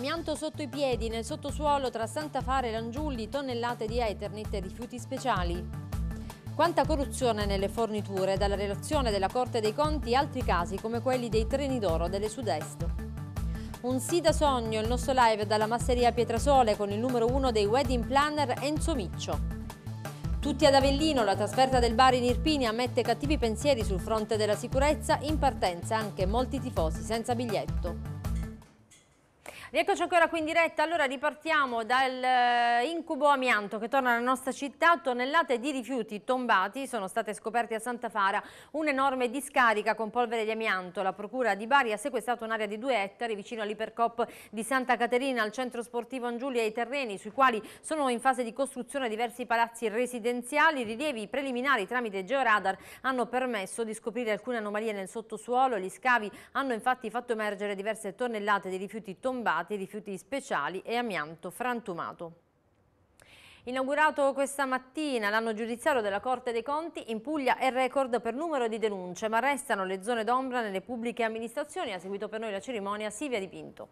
L'amianto sotto i piedi, nel sottosuolo tra Santa Fare e Langiulli, tonnellate di Eternit e rifiuti speciali. Quanta corruzione nelle forniture, dalla relazione della Corte dei Conti altri casi come quelli dei treni d'oro delle Sud-Est. Un sì da sogno, il nostro live dalla masseria Pietrasole con il numero uno dei wedding planner Enzo Miccio. Tutti ad Avellino, la trasferta del Bari in Irpinia mette cattivi pensieri sul fronte della sicurezza, in partenza anche molti tifosi senza biglietto. Rieccoci ancora qui in diretta, allora ripartiamo dal eh, incubo amianto che torna alla nostra città, tonnellate di rifiuti tombati sono state scoperte a Santa Fara, un'enorme discarica con polvere di amianto, la procura di Bari ha sequestrato un'area di due ettari vicino all'ipercop di Santa Caterina, al centro sportivo Angiulia e ai terreni sui quali sono in fase di costruzione diversi palazzi residenziali, rilievi preliminari tramite georadar hanno permesso di scoprire alcune anomalie nel sottosuolo, gli scavi hanno infatti fatto emergere diverse tonnellate di rifiuti tombati trattati, rifiuti speciali e amianto frantumato. Inaugurato questa mattina l'anno giudiziario della Corte dei Conti, in Puglia è record per numero di denunce, ma restano le zone d'ombra nelle pubbliche amministrazioni. Ha seguito per noi la cerimonia Silvia Dipinto.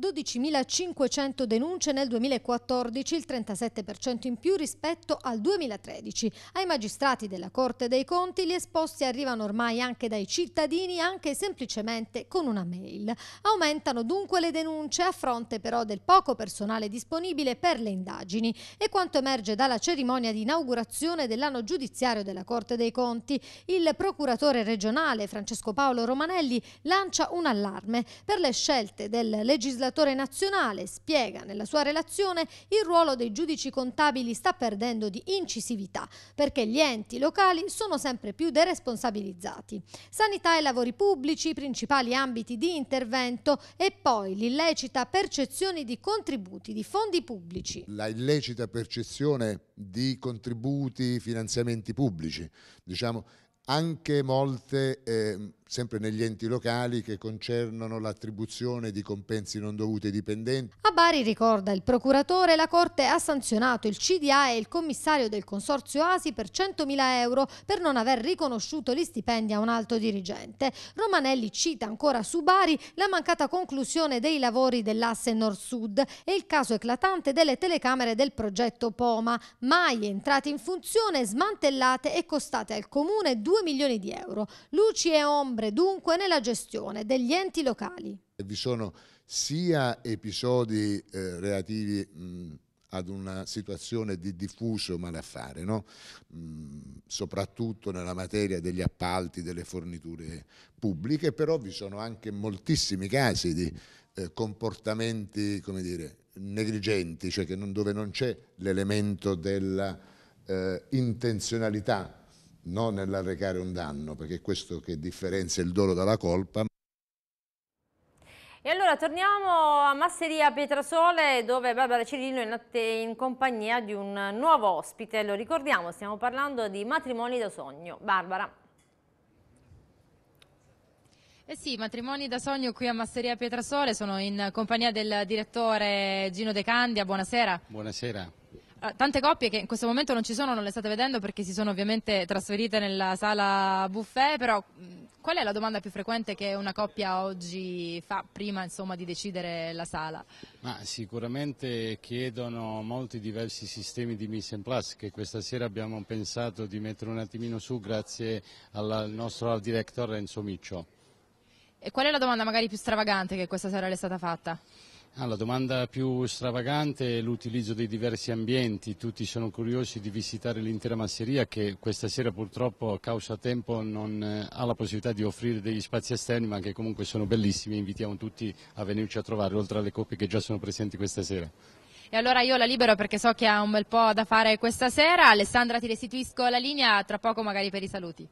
12.500 denunce nel 2014, il 37% in più rispetto al 2013. Ai magistrati della Corte dei Conti gli esposti arrivano ormai anche dai cittadini, anche semplicemente con una mail. Aumentano dunque le denunce a fronte però del poco personale disponibile per le indagini e quanto emerge dalla cerimonia di inaugurazione dell'anno giudiziario della Corte dei Conti, il procuratore regionale Francesco Paolo Romanelli lancia un allarme per le scelte del legislatore legislatore nazionale, spiega nella sua relazione, il ruolo dei giudici contabili sta perdendo di incisività perché gli enti locali sono sempre più deresponsabilizzati. Sanità e lavori pubblici, principali ambiti di intervento e poi l'illecita percezione di contributi, di fondi pubblici. La illecita percezione di contributi, finanziamenti pubblici, diciamo anche molte... Eh, sempre negli enti locali che concernono l'attribuzione di compensi non dovuti ai dipendenti. A Bari, ricorda il procuratore, la Corte ha sanzionato il CDA e il commissario del consorzio ASI per 100.000 euro per non aver riconosciuto gli stipendi a un alto dirigente. Romanelli cita ancora su Bari la mancata conclusione dei lavori dell'asse nord-sud e il caso eclatante delle telecamere del progetto Poma, mai entrate in funzione, smantellate e costate al comune 2 milioni di euro. Luci e ombre ombre dunque nella gestione degli enti locali. Vi sono sia episodi eh, relativi mh, ad una situazione di diffuso malaffare, no? mh, soprattutto nella materia degli appalti, delle forniture pubbliche, però vi sono anche moltissimi casi di eh, comportamenti dire, negligenti, cioè non, dove non c'è l'elemento dell'intenzionalità. eh, non nell'arrecare un danno, perché è questo che differenzia il dolo dalla colpa. E allora torniamo a Masseria Pietrasole dove Barbara Cirillo è in compagnia di un nuovo ospite, lo ricordiamo, stiamo parlando di matrimoni da sogno. Barbara. Eh sì, matrimoni da sogno qui a Masseria Pietrasole, sono in compagnia del direttore Gino De Candia, buonasera. Buonasera. Ah, tante coppie che in questo momento non ci sono, non le state vedendo perché si sono ovviamente trasferite nella sala buffet, però qual è la domanda più frequente che una coppia oggi fa prima insomma, di decidere la sala? Ma sicuramente chiedono molti diversi sistemi di Miss en place che questa sera abbiamo pensato di mettere un attimino su grazie al nostro director Renzo Miccio. E qual è la domanda magari più stravagante che questa sera le è stata fatta? Ah, la domanda più stravagante è l'utilizzo dei diversi ambienti, tutti sono curiosi di visitare l'intera masseria che questa sera purtroppo a causa tempo non eh, ha la possibilità di offrire degli spazi esterni ma che comunque sono bellissimi, invitiamo tutti a venirci a trovare oltre alle coppie che già sono presenti questa sera. E allora io la libero perché so che ha un bel po' da fare questa sera. Alessandra ti restituisco la linea tra poco magari per i saluti.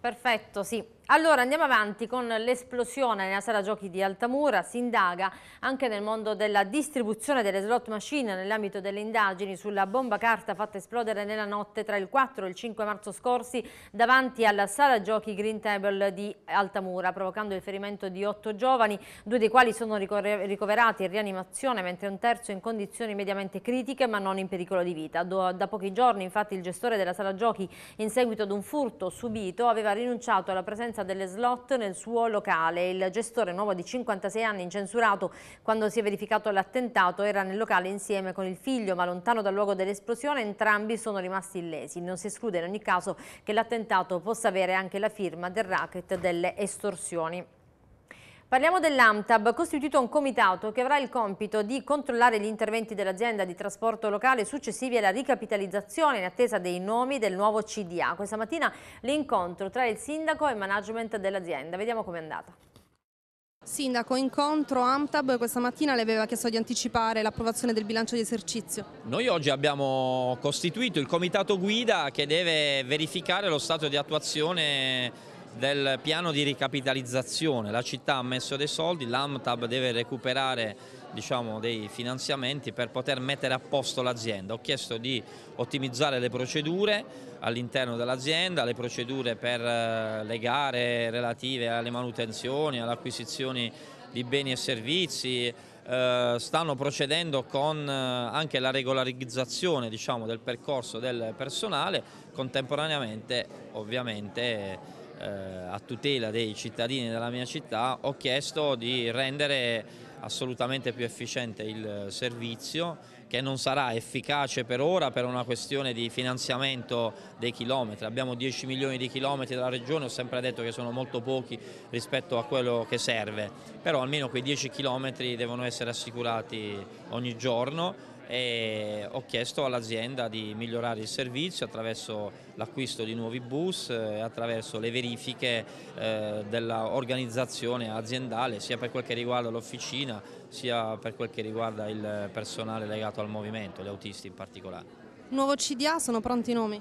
Perfetto, sì. Allora andiamo avanti con l'esplosione nella sala giochi di Altamura, si indaga anche nel mondo della distribuzione delle slot machine nell'ambito delle indagini sulla bomba carta fatta esplodere nella notte tra il 4 e il 5 marzo scorsi davanti alla sala giochi Green Table di Altamura, provocando il ferimento di otto giovani, due dei quali sono ricoverati in rianimazione mentre un terzo in condizioni mediamente critiche ma non in pericolo di vita. Da pochi giorni infatti il gestore della sala giochi in seguito ad un furto subito aveva rinunciato alla presenza presenza delle slot nel suo locale. Il gestore nuovo di 56 anni, incensurato quando si è verificato l'attentato, era nel locale insieme con il figlio, ma lontano dal luogo dell'esplosione entrambi sono rimasti illesi. Non si esclude in ogni caso che l'attentato possa avere anche la firma del racket delle estorsioni. Parliamo dell'AMTAB, costituito un comitato che avrà il compito di controllare gli interventi dell'azienda di trasporto locale successivi alla ricapitalizzazione in attesa dei nomi del nuovo CDA. Questa mattina l'incontro tra il sindaco e il management dell'azienda. Vediamo com'è andata. Sindaco, incontro Amtab questa mattina le aveva chiesto di anticipare l'approvazione del bilancio di esercizio. Noi oggi abbiamo costituito il comitato guida che deve verificare lo stato di attuazione del piano di ricapitalizzazione, la città ha messo dei soldi, l'AMTAB deve recuperare diciamo, dei finanziamenti per poter mettere a posto l'azienda. Ho chiesto di ottimizzare le procedure all'interno dell'azienda, le procedure per eh, le gare relative alle manutenzioni, alle acquisizioni di beni e servizi, eh, stanno procedendo con eh, anche la regolarizzazione diciamo, del percorso del personale, contemporaneamente ovviamente eh, a tutela dei cittadini della mia città, ho chiesto di rendere assolutamente più efficiente il servizio che non sarà efficace per ora per una questione di finanziamento dei chilometri. Abbiamo 10 milioni di chilometri dalla regione, ho sempre detto che sono molto pochi rispetto a quello che serve, però almeno quei 10 chilometri devono essere assicurati ogni giorno e ho chiesto all'azienda di migliorare il servizio attraverso l'acquisto di nuovi bus e eh, attraverso le verifiche eh, dell'organizzazione aziendale sia per quel che riguarda l'officina sia per quel che riguarda il personale legato al movimento, gli autisti in particolare. Nuovo CDA, sono pronti i nomi?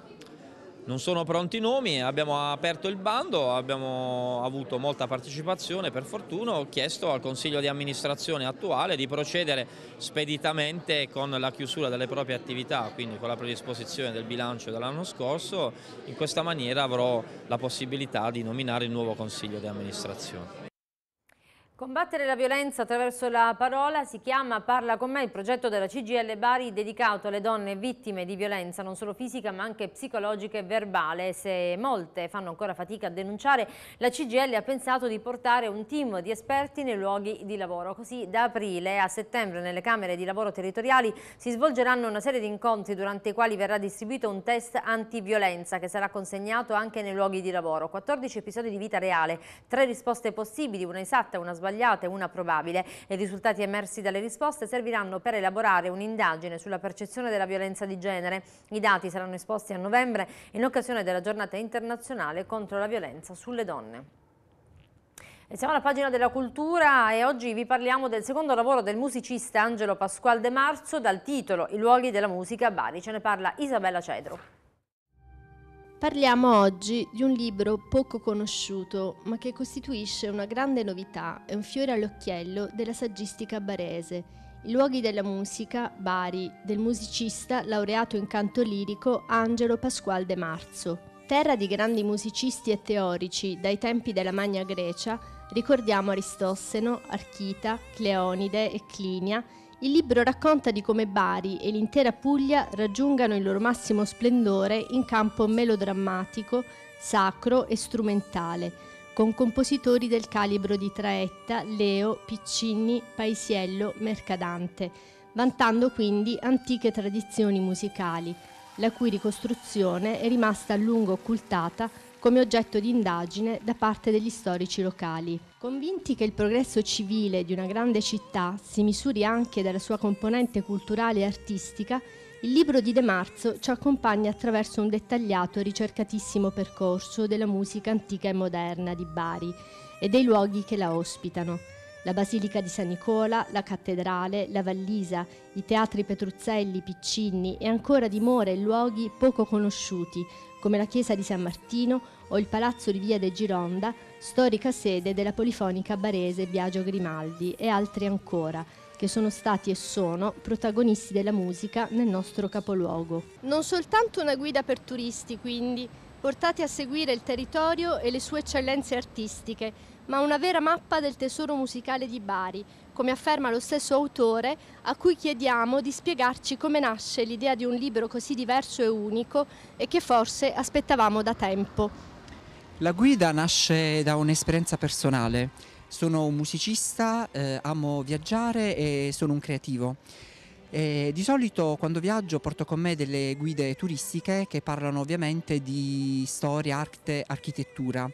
non sono pronti i nomi, abbiamo aperto il bando, abbiamo avuto molta partecipazione per fortuna, ho chiesto al Consiglio di amministrazione attuale di procedere speditamente con la chiusura delle proprie attività, quindi con la predisposizione del bilancio dell'anno scorso, in questa maniera avrò la possibilità di nominare il nuovo Consiglio di amministrazione. Combattere la violenza attraverso la parola si chiama Parla con me, il progetto della CGL Bari dedicato alle donne vittime di violenza, non solo fisica ma anche psicologica e verbale. Se molte fanno ancora fatica a denunciare, la CGL ha pensato di portare un team di esperti nei luoghi di lavoro. Così da aprile a settembre nelle Camere di Lavoro Territoriali si svolgeranno una serie di incontri durante i quali verrà distribuito un test antiviolenza che sarà consegnato anche nei luoghi di lavoro. 14 episodi di vita reale, 3 risposte possibili, una esatta e una sbagliata sbagliata e una probabile. I risultati emersi dalle risposte serviranno per elaborare un'indagine sulla percezione della violenza di genere. I dati saranno esposti a novembre in occasione della giornata internazionale contro la violenza sulle donne. E siamo alla pagina della cultura e oggi vi parliamo del secondo lavoro del musicista Angelo Pasquale De Marzo dal titolo I luoghi della musica a Bari. Ce ne parla Isabella Cedro. Parliamo oggi di un libro poco conosciuto, ma che costituisce una grande novità e un fiore all'occhiello della saggistica barese, I luoghi della musica, Bari, del musicista laureato in canto lirico Angelo Pasquale De Marzo. Terra di grandi musicisti e teorici dai tempi della Magna Grecia, ricordiamo Aristosseno, Archita, Cleonide e Clinia, il libro racconta di come Bari e l'intera Puglia raggiungano il loro massimo splendore in campo melodrammatico, sacro e strumentale, con compositori del calibro di Traetta, Leo, Piccinni, Paisiello, Mercadante, vantando quindi antiche tradizioni musicali, la cui ricostruzione è rimasta a lungo occultata come oggetto di indagine da parte degli storici locali. Convinti che il progresso civile di una grande città si misuri anche dalla sua componente culturale e artistica, il libro di De Marzo ci accompagna attraverso un dettagliato e ricercatissimo percorso della musica antica e moderna di Bari e dei luoghi che la ospitano la Basilica di San Nicola, la Cattedrale, la Vallisa, i teatri Petruzzelli, Piccinni e ancora dimore e luoghi poco conosciuti, come la chiesa di San Martino o il palazzo di Via de Gironda, storica sede della polifonica barese Biagio Grimaldi e altri ancora, che sono stati e sono protagonisti della musica nel nostro capoluogo. Non soltanto una guida per turisti, quindi, portati a seguire il territorio e le sue eccellenze artistiche, ma una vera mappa del tesoro musicale di Bari, come afferma lo stesso autore, a cui chiediamo di spiegarci come nasce l'idea di un libro così diverso e unico e che forse aspettavamo da tempo. La guida nasce da un'esperienza personale. Sono un musicista, eh, amo viaggiare e sono un creativo. Eh, di solito quando viaggio porto con me delle guide turistiche che parlano ovviamente di storia, arte, architettura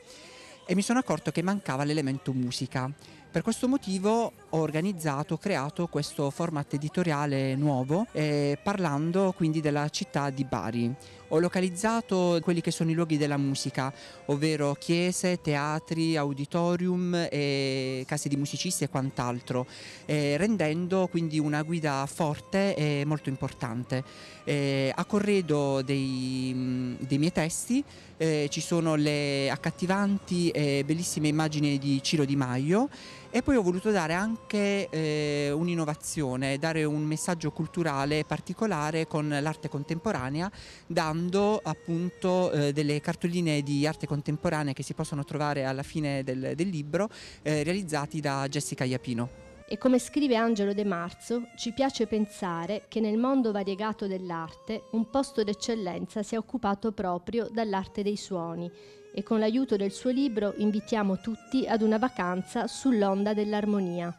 e mi sono accorto che mancava l'elemento musica. Per questo motivo ho organizzato, ho creato questo format editoriale nuovo eh, parlando quindi della città di Bari. Ho localizzato quelli che sono i luoghi della musica, ovvero chiese, teatri, auditorium, eh, case di musicisti e quant'altro, eh, rendendo quindi una guida forte e molto importante. Eh, a corredo dei, mm, dei miei testi eh, ci sono le accattivanti e bellissime immagini di Ciro Di Maio e poi ho voluto dare anche eh, un'innovazione, dare un messaggio culturale particolare con l'arte contemporanea, dando appunto eh, delle cartoline di arte contemporanea che si possono trovare alla fine del, del libro, eh, realizzati da Jessica Iapino. E come scrive Angelo De Marzo, ci piace pensare che nel mondo variegato dell'arte un posto d'eccellenza sia occupato proprio dall'arte dei suoni, e con l'aiuto del suo libro invitiamo tutti ad una vacanza sull'onda dell'armonia.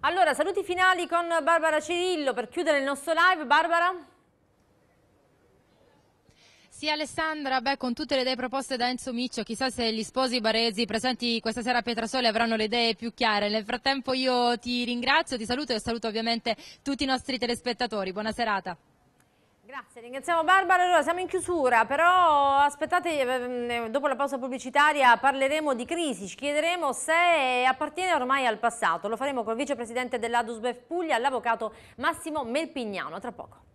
Allora, saluti finali con Barbara Cirillo per chiudere il nostro live. Barbara? Sì Alessandra, beh, con tutte le idee proposte da Enzo Miccio, chissà se gli sposi baresi presenti questa sera a Pietrasole avranno le idee più chiare. Nel frattempo io ti ringrazio, ti saluto e saluto ovviamente tutti i nostri telespettatori. Buona serata. Grazie, ringraziamo Barbara. Allora, siamo in chiusura, però aspettate, ehm, dopo la pausa pubblicitaria parleremo di crisi, ci chiederemo se appartiene ormai al passato. Lo faremo col vicepresidente dell'Adusbef Puglia, l'avvocato Massimo Melpignano. Tra poco.